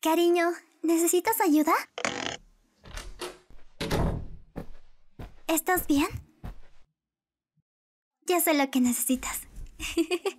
Cariño, ¿necesitas ayuda? ¿Estás bien? Ya sé lo que necesitas.